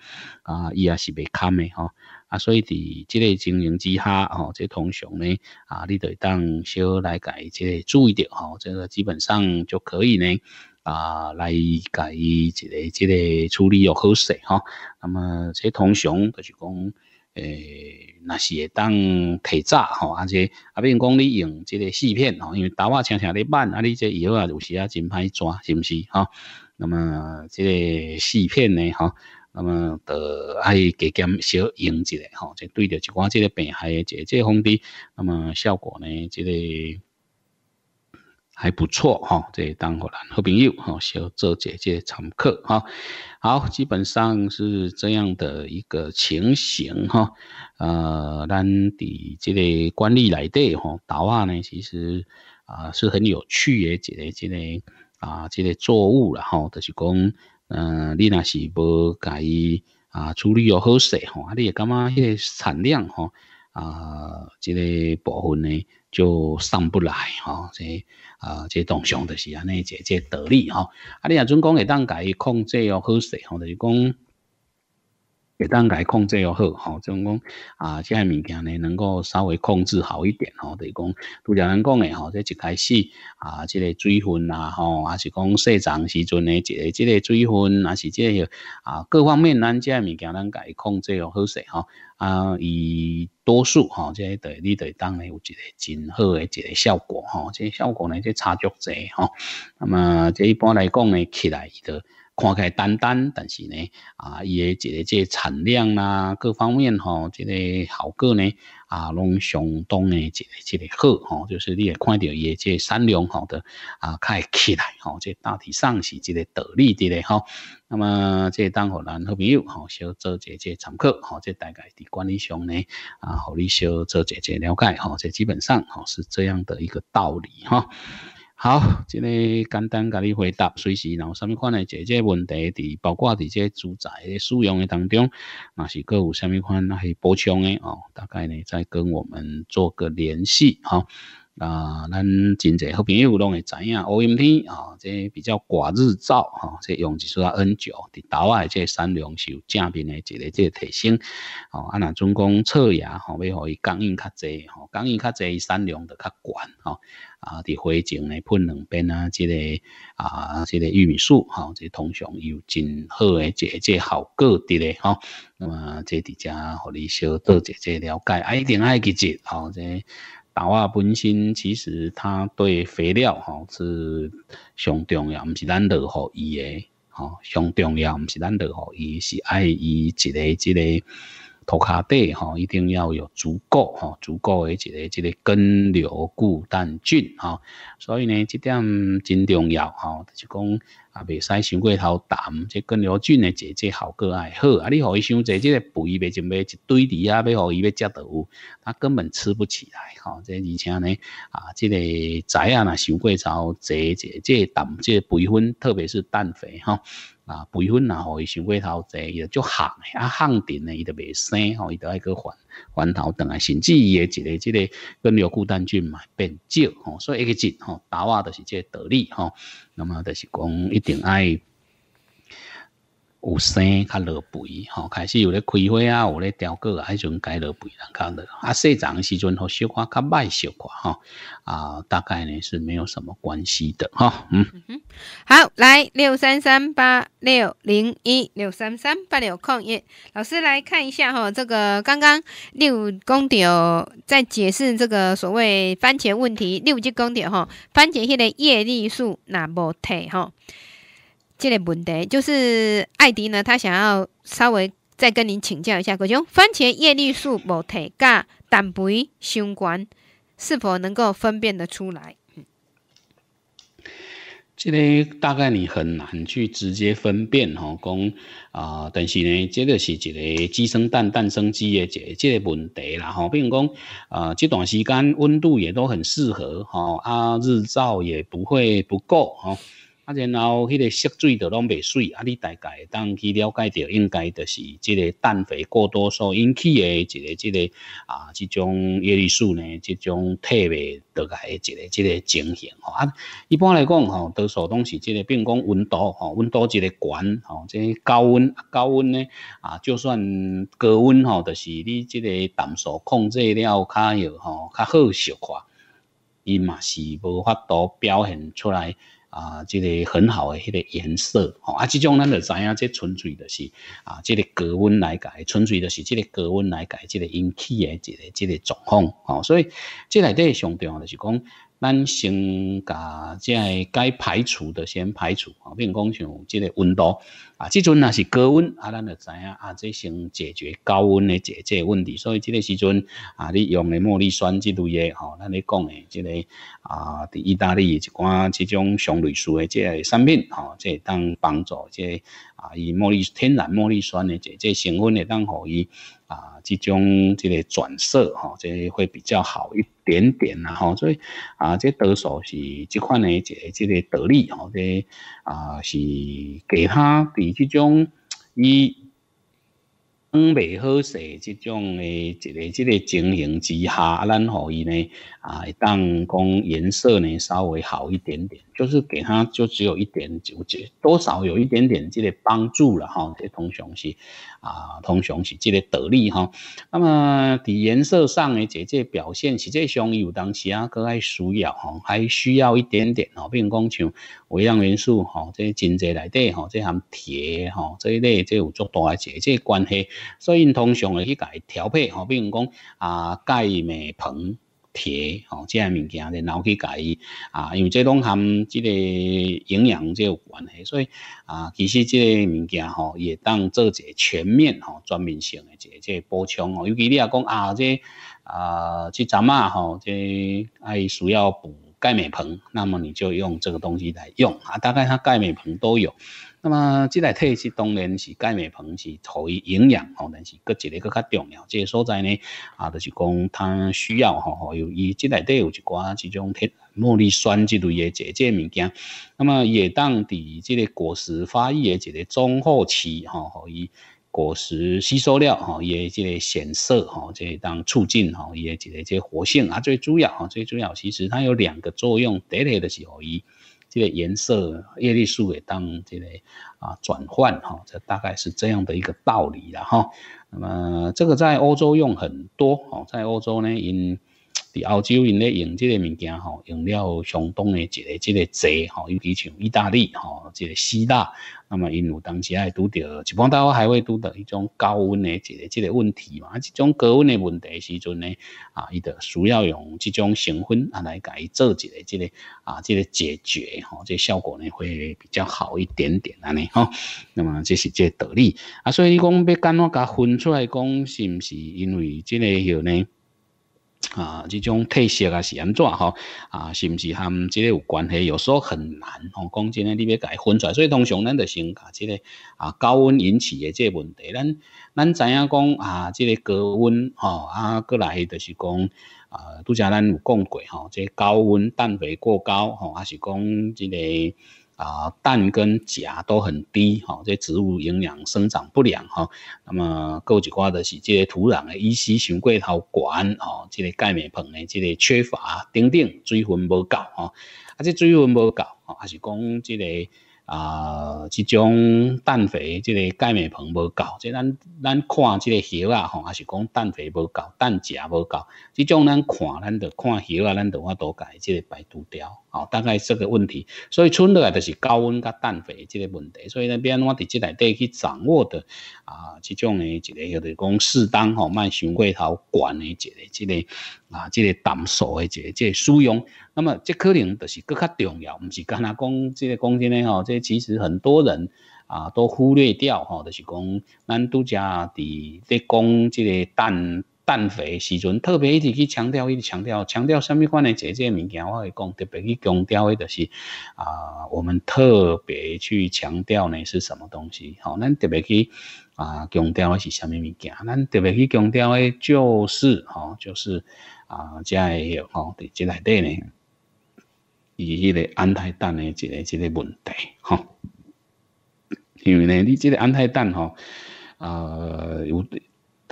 啊，伊也是未堪诶吼。啊，所以伫这个情形之下，吼，这通常呢，啊，你得当小来改这个注意点，吼，这个基本上就可以呢，啊，来改这个这个处理又好适，哦。那么这通常就是讲，诶，那是当提诈，吼，而且啊，比如讲你用这个四片，吼，因为大瓦常常咧慢，啊，你这药啊有时啊真歹抓，是不是，哦？那么这个四片呢，哦。那么的还给点小银子嘞，哈，就对着一寡即个病，还有即这方的，那么效果呢，这个还不错哈，这当互咱好朋友吼，小做姐姐常客哈，好，基本上是这样的一个情形哈，呃，咱伫即个管理来的哈，导话呢，其实啊是很有趣也，这类这个啊这个作物了哈，就是讲。嗯，你若是无加以啊处理哦好势吼，啊你会感觉迄个产量吼啊，即个部分呢就上不来吼，即、以啊，即个东西就是安尼，一节即得力吼，啊你若准讲会当加以控制哦好势吼，等是讲。会当改控制又好，吼，讲讲啊，即个物件呢，能够稍微控制好一点吼，就是讲，拄则咱讲的吼，即一开始啊，即个水分啊，吼，还是讲细长时阵呢，即即个水分，还是即个啊，各方面咱即个物件咱改控制又好势吼。啊，以多数吼，即对，你对当然有一个真好诶，一个效果吼，即效果呢，即差距侪吼。那么即一般来讲呢，起来的。看起来单单，但是呢，啊，伊诶一个即产量啦，各方面哈，这个效果呢，啊，拢相当的一个这个好哈，就是你也看到伊诶即产量好的啊，开起来哈，这大体上是这个得力的嘞哈。那么，这当互咱好朋友哈，小做这即参考哈，这大概的管理上呢，啊，互你小做这这了解哈，这基本上哈是这样的一个道理哈。好，这个简单，甲你回答。随时，然后什么款呢？这些问题，伫包括伫这住宅的使用诶当中，若是各有虾米款，那些补充诶哦。大概呢，再跟我们做个联系，好。啊，咱真侪好朋友拢会知影，乌阴天啊，即比较寡日照啊，即用几树阿 N 九伫岛外，即山是有正面的一个即提升哦。啊，若总讲测牙吼，要互伊刚应较侪吼，刚应较侪山梁就较悬吼。啊，伫花境咧喷两边啊，即个啊，即个玉米树吼，即通常有真好诶，即即效果伫咧吼。那么即伫遮互你小做一即了解，啊，一定爱去接吼，即。豆啊本身其实它对肥料哈是上重要，不是咱落后伊诶哈上重要不是咱落后伊是爱伊一个一个。涂卡底哈，一定要有足够哈，足够诶一个一个根瘤固氮菌哈，所以呢，这点真重要哈，就是讲啊，未使伤过头淡，即根瘤菌的即即效果还好啊。你互伊伤济即肥，袂就袂一堆泥啊，要互伊要食到，他根本吃不起来哈。这而且呢，啊，即个仔啊，若伤过头侪即即淡，即肥分，特别是氮肥哈。啊，培分啊，吼，伊想过头债，伊就行，啊，行定呢伊就未生，吼，伊着爱去还，还头等来，甚至伊诶一个即个跟尿固氮菌嘛变少，吼，所以一个证吼，答案着是即个道理，吼，那么就是讲一定爱。有生较老肥，哈，开始有咧开花啊，有咧凋果啊，迄阵该老肥人看的啊。细长的时阵吼，小花较歹小花哈，啊，大概呢是没有什么关系的哈。嗯嗯，好，来六三三八六零一六三三，八六有空耶，老师来看一下哈，这个刚刚六公鼎在解释这个所谓番茄问题，六级公鼎哈，番茄迄个叶绿素那无褪哈。这个问题就是艾迪呢，他想要稍微再跟您请教一下，种番茄叶绿素无提加、蛋白相关，是否能够分辨得出来？嗯，这个大概你很难去直接分辨哈，讲啊，但是呢，这个是一个鸡生蛋、蛋生鸡的这这个问题啦，哈，如讲啊，这段时间温度也都很适合，哈，啊，日照也不会不够，哈。啊，然后迄个色水都拢袂水，啊，你大概当去了解到，应该就是即个氮肥过多所引起的一个、一个啊，这种叶绿素呢，这种退倒来概一个、即个情形。吼。啊，一般来讲，吼，多数都是即个，并讲温度，吼，温度一个悬吼，即高温，高温呢，啊，就算高温，吼，就是你即个氮素控制了，较有，吼，较好消化，伊嘛是无法都表现出来。啊，这个很好的迄个颜色哦，啊，这种咱就知影，这纯粹就是啊，这个高温来改，纯粹就是这个高温来改这个引起的这个这个状况哦，所以这来对相对话就是讲。咱先把即个该排除的先排除，啊，比如讲像即个温度啊，即阵若是高温，啊，咱就知影啊，即先解决高温的解决问题。所以即个时阵啊，你用的茉莉酸这类的，吼，咱咧讲的即个啊，伫意大利一寡即种相类素的即个产品，吼，即当帮助即啊以茉莉天然茉莉酸的即即成分的，当互伊啊即种即个转色，吼，即会比较好一。点点啦，吼，所以啊，这得手是这款的，一个这个得力，吼，这啊是给他比这种以嗯，美好些，这种诶，一个这个情形之下，咱然后伊呢啊，当讲颜色呢稍微好一点点，就是给他就只有一点点，多少有一点点这个帮助了，哈，这通常是。啊，通常是这个道理吼。那么伫颜色上的即些表现，实际上有当时啊，搁爱需要吼，还需要一点点吼，比如讲像微量元素吼，这金侪内底吼，这含铁吼，这一类，这有足大的即些关系，所以通常会去伊调配吼，比如讲啊，钙、镁、硼。铁吼，这个物件，然后去解啊，因为这拢含这个营养，这有关系，所以啊，其实这物件吼，也当做一个全面吼、全面性的一个补充哦。尤其你若讲啊，这啊，这阵啊吼，这爱需要补钙、镁、硼，那么你就用这个东西来用啊，大概它钙、镁、硼都有。那么，这类体是当然，是钙镁硼是互伊营养吼，但是各一个更加重要。这个所在呢，啊，就是讲它需要哈，有一这类底有一寡这种铁茉莉酸之类的这这物件。那么，也当伫这个果实发育的这个中后期哈，和伊果实吸收了哈，也这个显色哈，这当促进哈，也这个这活性啊，最主要哈，最主要其实它有两个作用，第一就是互伊。这个颜色叶绿素也当这类啊转换哈，这大概是这样的一个道理了哈。那么这个在欧洲用很多哦，在欧洲呢因。伫澳洲因咧用即个物件吼，用了相当诶一个这个侪吼，尤其像意大利吼，这个希腊，那么因有当时也拄着，一般到我还会拄着迄种高温诶一个这个问题嘛，这种高温诶问题时阵咧，啊，伊着需要用即种成分啊来甲伊做一个这个啊，这个解决吼，即、这效果呢会比较好一点点安尼吼，那么这是即个道理啊，所以讲要干我甲分出来，讲是毋是因为即个许呢？啊，这种特色啊是安怎吼？啊，是不是含这个有关系？有时候很难吼，讲真诶，你要伊分出来，所以通常咱就先讲这个啊高温引起的这问题，咱咱知影讲啊，这个高温吼啊，过来着是讲啊，拄则咱有讲过吼，这高温氮肥过高吼，还是讲这个。啊，氮跟钾都很低，哈，这些植物营养生长不良，哈。那么枸一瓜的是这些土壤的依稀循过头管，哈，这个钙镁硼的这个缺乏，等等，水分不够，哈。啊，这水分不够，啊，还是讲这个啊，这种氮肥，这个钙镁硼不够。这咱咱看这个叶啊，哈，还是讲氮肥不够，氮钾不够。这种咱看，咱就看叶啊，咱就我多改这个排除掉。哦，大概这个问题，所以春热来就是高温甲氮肥这个问题，所以呢，变我伫这里底去掌握的啊，这种的一个叫做讲适当吼，卖想过头管的一个，一个啊，即个氮素的即个使用，那么这可能就是更加重要。唔是刚才讲这个讲真呢？吼，这其实很多人啊都忽略掉吼，就是讲咱拄则的在讲这个氮。氮肥时阵特别一直去强调，一直强调，强调什么款的这些物件我会讲，特别去强调诶，就是啊，我们特别去强调呢是什么东西？好，咱特别去啊强调诶是什么物件？咱特别去强调诶就是吼，就是啊，即个吼伫即内底呢，伊迄个氨泰氮诶一个一个问题，吼，因为呢，你即个氨泰氮吼，啊有。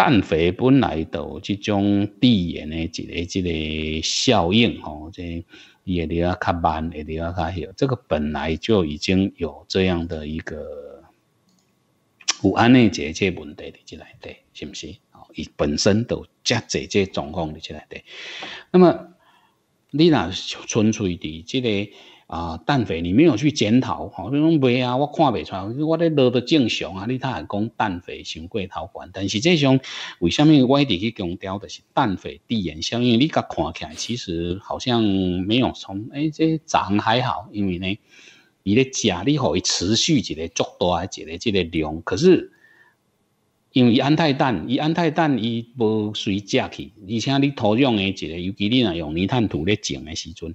氮肥本来就这种地延的一个、即个效应，吼，这也比较较慢，也比较较少。这个本来就已经有这样的一个有安内解决问题伫即内底，是不是？伊本身都这多这状况的即内底。那么你那纯粹的这个。啊，氮肥你没有去检讨，吼，你讲袂啊，我看袂出来，我咧落得正常啊，你他也讲氮肥伤过头贵，但是这种为么我一直去强调的是氮肥低盐效应？你甲看起来其实好像没有从，哎，这长还好，因为呢，伊咧食，你可以持续一个足大，一个这个量，可是。因为氨态氮，伊氨态氮伊无随食去，而且你土壤诶一个，尤其你若用泥炭土咧种诶时阵，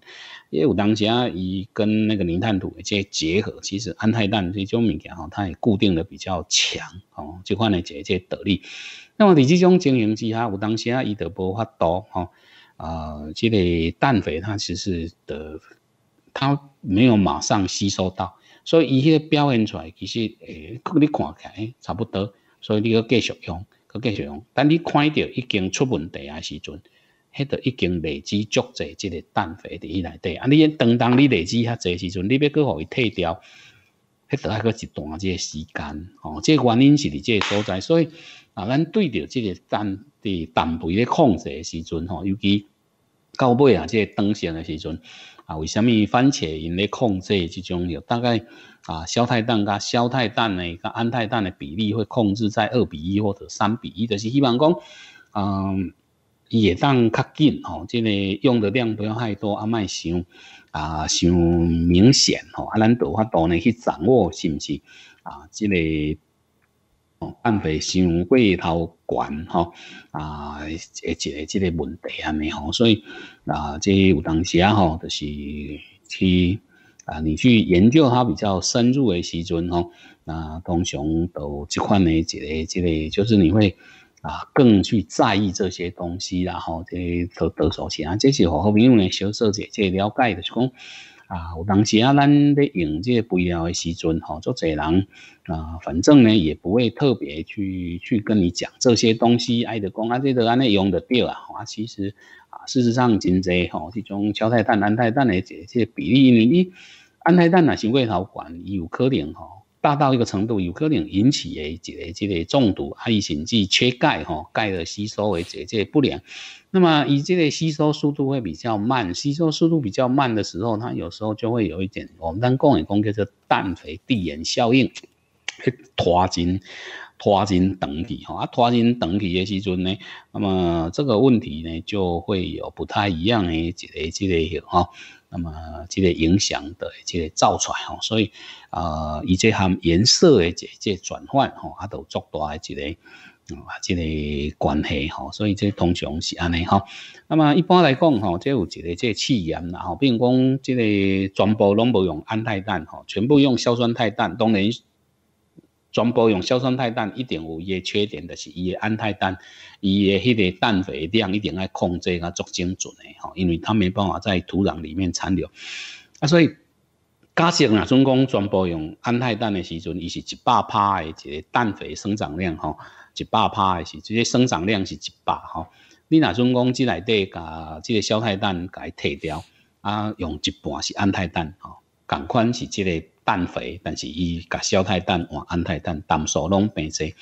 也有当时啊，伊跟那个泥炭土诶结结合，其实氨态氮种物件吼，它也固定的比较强吼，这块呢，即即得力。那么伫这种情形之下，有当时啊，伊得无法多吼，啊，即个氮肥它其实的，它没有马上吸收到，所以伊迄表现出来，其实诶，看你看起来差不多。所以你要继续用，要继续用。等你看到已经出问题啊时阵，迄个已经累积足在这个肥伫的里底。啊，你当当你累积遐侪时阵，你要搁互伊退掉，迄个还要一段即个时间。吼，即个原因是伫即个所在。所以啊，咱对着这个氮伫氮肥咧控制的时阵，吼，尤其到尾啊，即个当性的时阵。啊，为虾米番茄因咧控制这种有大概啊，硝态氮甲硝态氮呢，甲氨态氮的比例会控制在二比一或者三比一，就是希望讲，嗯，叶当较紧吼，即个用的量不要太多，啊，莫想啊，想明显吼，咱难有法度呢去掌握是不是啊？即个。哦，办费相对头悬吼啊，诶，个一个即个问题啊，尼吼，所以啊，即有当时啊吼，就是去啊，你去研究它比较深入的时阵吼，那通常都即款的一个、一个，就是你会啊，更去在意这些东西，啦吼，这些都得手钱啊，这些我好朋友的销售者这了解的，就讲。啊，有当时啊，咱在用这些肥料的时阵吼，做一人啊，反正呢也不会特别去去跟你讲这些东西，爱的讲啊，这个安尼用得对啊。啊，其实啊，事实上真侪吼，这种硝态氮、氨态氮的这些比例，你氨态氮啊相对好管，有可能吼。大到一个程度，有可能引起诶，一个即个中毒，啊，甚至缺钙吼，钙的吸收诶，即个不良。那么，伊即个吸收速度会比较慢，吸收速度比较慢的时候，它有时候就会有一点，我们当农业工叫做氮肥递延效应，去拖筋。脱筋等体吼，啊，脱筋等体的时阵呢，那么这个问题呢，就会有不太一样的即个即个嘢吼。那么，即个影响的即个造出来吼，所以啊，以即含颜色的即即转换吼，啊，都足大的一个啊，即个关系吼，所以即通常是安尼吼。那么一般来讲吼，即有即个即气源啦，吼，比如讲即个全部拢无用氨态氮吼，全部用硝酸态氮，当然。全部用硝酸态氮一定有伊诶缺点就是伊诶氨态氮，伊诶迄个氮肥量一定爱控制啊，足精准的吼，因为它没办法在土壤里面残留。啊，所以假设若阵讲全部用氨态氮的时阵，伊是一百帕的一个氮肥生长量吼，一百帕的是，即个生长量是一百吼。你若阵讲即内底甲这个硝态氮伊退掉，啊，用一半是氨态氮吼，同款是这个。氮肥，但是伊甲硝态氮换氨态氮，氮素拢变侪。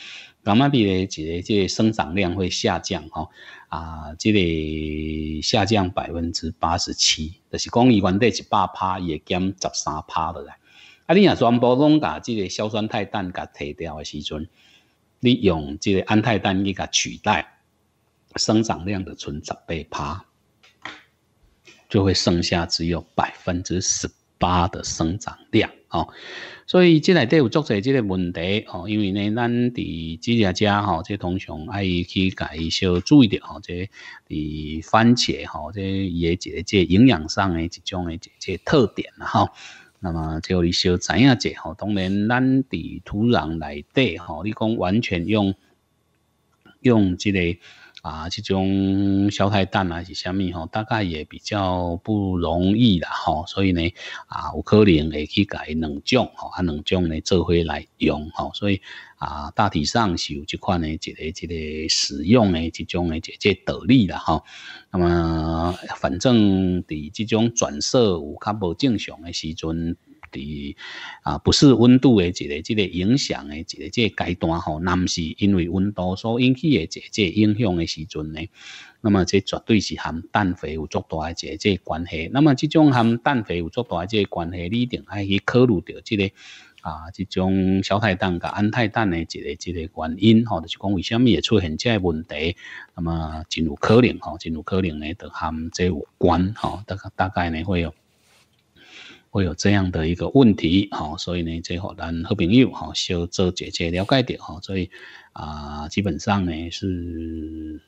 感啊，变咧一个即个生长量会下降哦。啊，即个下降百分之八十七，就是讲伊原底一百帕会减十三帕落来。啊，你若全部拢甲即个硝酸态氮甲摕掉的时阵，你用即个氨态氮去甲取代，生长量的存十八帕，就会剩下只有百分之十。八的生长量哦，所以进来都有做些这个问题哦，因为呢，咱地这家家哈，这通常爱去改少注意点哈，这，以番茄哈，这也解这营养上的几种的这特点哈。那么就少知一下这哈，当然咱地土壤来底哈，你讲完全用用这个。啊，这种小太蛋啊是虾米吼？大概也比较不容易啦吼，所以呢，啊，有可能会去改两种吼，啊，两种呢做回来用吼，所以啊，大体上是有这款呢一个、一个使用呢这种呢一个道理啦吼，那么，反正在这种转色有较无正常的时阵。啲啊，不是温度嘅一个、一个影响嘅一个、即阶段吼，那唔是因为温度所引起嘅一个、即影响嘅时阵呢，那么这绝对是含氮肥有足大嘅一个、即关系。那么这种含氮肥有足大个关系，你一定要去考虑到即个啊，即种小太氮、甲铵态氮嘅一个、一个原因，嗬，就是讲为什么会出现即问题，那么真有可能，吼，真有可能呢，都含即有关，吼，大大概呢会有。会有这样的一个问题，哈，所以呢，最好咱好朋友哈，小做姐姐了解点，哈，所以啊，基本上呢是，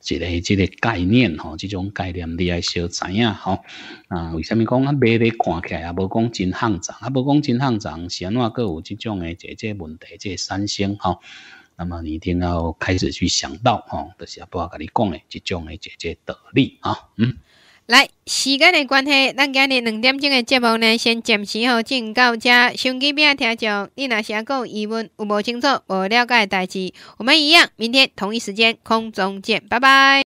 这个这个概念，哈，这种概念你要小知呀，哈，啊，为什么讲啊，买咧看起来也不讲真肮脏，啊，不讲真上涨，先话各有这种的姐姐问题，这三星哈，那么你一定要开始去想到，哈，就是不我跟你讲的这种的姐姐道理，啊，嗯。来，时间的关系，咱今日两点钟的节目呢，先暂时吼进行到这。收机边听着，你若是还有疑问，有无清楚，无了解代志。我们一样，明天同一时间空中见，拜拜。